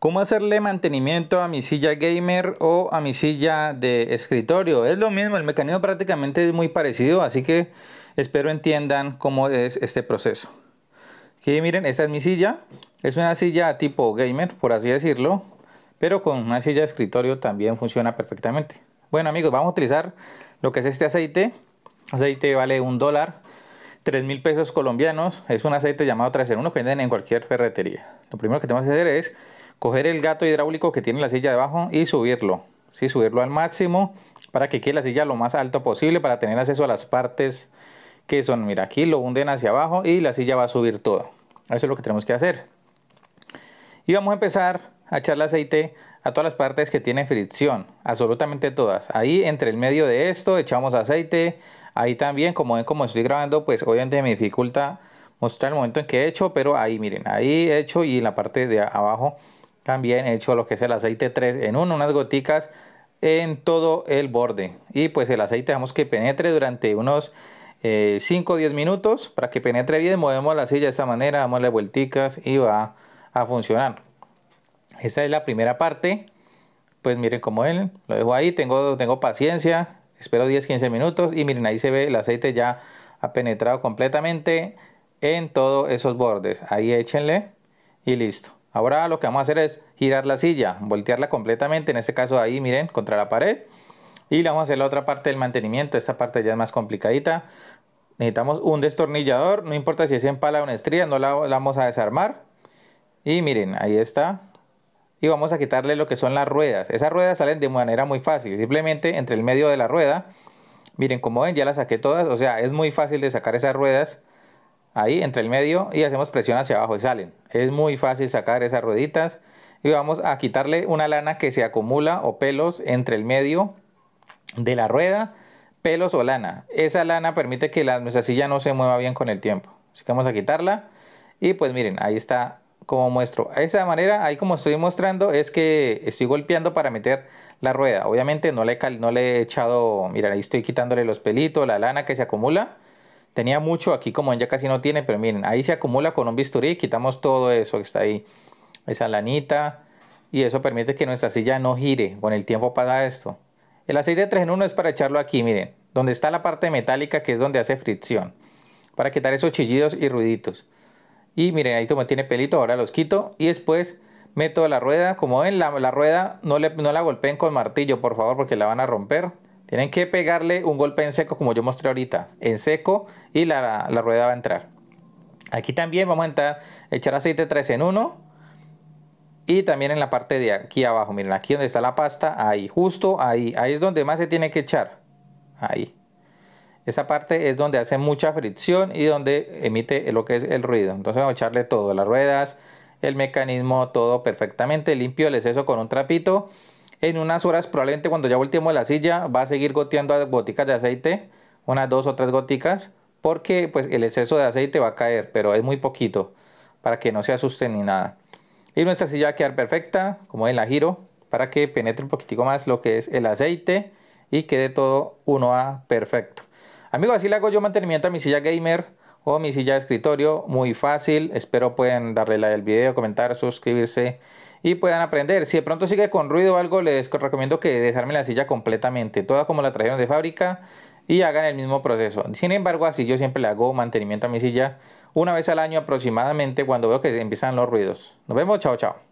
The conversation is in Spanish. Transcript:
¿Cómo hacerle mantenimiento a mi silla gamer o a mi silla de escritorio? Es lo mismo, el mecanismo prácticamente es muy parecido, así que espero entiendan cómo es este proceso. Aquí miren, esta es mi silla, es una silla tipo gamer, por así decirlo, pero con una silla de escritorio también funciona perfectamente. Bueno amigos, vamos a utilizar lo que es este aceite, aceite vale un dólar, 3 mil pesos colombianos, es un aceite llamado 3 en 1 que venden en cualquier ferretería. Lo primero que tenemos que hacer es coger el gato hidráulico que tiene la silla debajo y subirlo. Sí, subirlo al máximo para que quede la silla lo más alto posible para tener acceso a las partes que son, mira, aquí lo hunden hacia abajo y la silla va a subir todo. Eso es lo que tenemos que hacer. Y vamos a empezar a echarle aceite a todas las partes que tienen fricción, absolutamente todas. Ahí entre el medio de esto echamos aceite, ahí también, como ven, como estoy grabando, pues obviamente me dificulta mostrar el momento en que he hecho, pero ahí miren, ahí he hecho y en la parte de abajo también he hecho lo que es el aceite 3 en 1, unas goticas en todo el borde. Y pues el aceite dejamos que penetre durante unos 5 o 10 minutos para que penetre bien. Movemos la silla de esta manera, damosle las vuelticas y va a funcionar. Esta es la primera parte. Pues miren como él, lo dejo ahí, tengo, tengo paciencia, espero 10-15 minutos y miren ahí se ve el aceite ya ha penetrado completamente en todos esos bordes. Ahí échenle y listo. Ahora lo que vamos a hacer es girar la silla, voltearla completamente, en este caso ahí miren, contra la pared. Y le vamos a hacer la otra parte del mantenimiento, esta parte ya es más complicadita. Necesitamos un destornillador, no importa si es en pala o en estría, no la, la vamos a desarmar. Y miren, ahí está. Y vamos a quitarle lo que son las ruedas. Esas ruedas salen de manera muy fácil, simplemente entre el medio de la rueda. Miren, como ven, ya las saqué todas, o sea, es muy fácil de sacar esas ruedas ahí entre el medio y hacemos presión hacia abajo y salen. Es muy fácil sacar esas rueditas y vamos a quitarle una lana que se acumula o pelos entre el medio de la rueda, pelos o lana. Esa lana permite que la silla no se mueva bien con el tiempo. Así que vamos a quitarla y pues miren, ahí está como muestro. A esa manera, ahí como estoy mostrando, es que estoy golpeando para meter la rueda. Obviamente no le, no le he echado, miren, ahí estoy quitándole los pelitos, la lana que se acumula Tenía mucho, aquí como ya casi no tiene, pero miren, ahí se acumula con un bisturí, quitamos todo eso que está ahí, esa lanita, y eso permite que nuestra silla no gire, con el tiempo pasa esto. El aceite de 3 en 1 es para echarlo aquí, miren, donde está la parte metálica que es donde hace fricción, para quitar esos chillidos y ruiditos. Y miren, ahí como tiene pelito, ahora los quito y después meto la rueda. Como ven, la, la rueda no, le, no la golpeen con martillo, por favor, porque la van a romper. Tienen que pegarle un golpe en seco como yo mostré ahorita, en seco y la, rueda va a entrar. Aquí también vamos a entrar, echar aceite 3 en 1 y también en la parte de aquí abajo, miren aquí donde está la pasta, ahí, justo ahí, ahí es donde más se tiene que echar, ahí. Esa parte es donde hace mucha fricción y donde emite lo que es el ruido. Entonces vamos a echarle todo, las ruedas, el mecanismo, todo perfectamente limpio, el exceso con un trapito en unas horas, probablemente cuando ya volteemos la silla, va a seguir goteando goticas de aceite, unas dos o tres goticas, porque pues el exceso de aceite va a caer, pero es muy poquito, para que no se asusten ni nada. Y nuestra silla va a quedar perfecta, como ven la giro, para que penetre un poquitico más lo que es el aceite y quede todo uno a perfecto. Amigos, así le hago yo mantenimiento a mi silla gamer o mi silla de escritorio, muy fácil. Espero pueden darle like al video, comentar, suscribirse y puedan aprender. Si de pronto sigue con ruido o algo, les recomiendo que desarmen la silla completamente, toda como la trajeron de fábrica y hagan el mismo proceso. Sin embargo, así yo siempre le hago mantenimiento a mi silla una vez al año aproximadamente cuando veo que empiezan los ruidos. Nos vemos, chao, chao.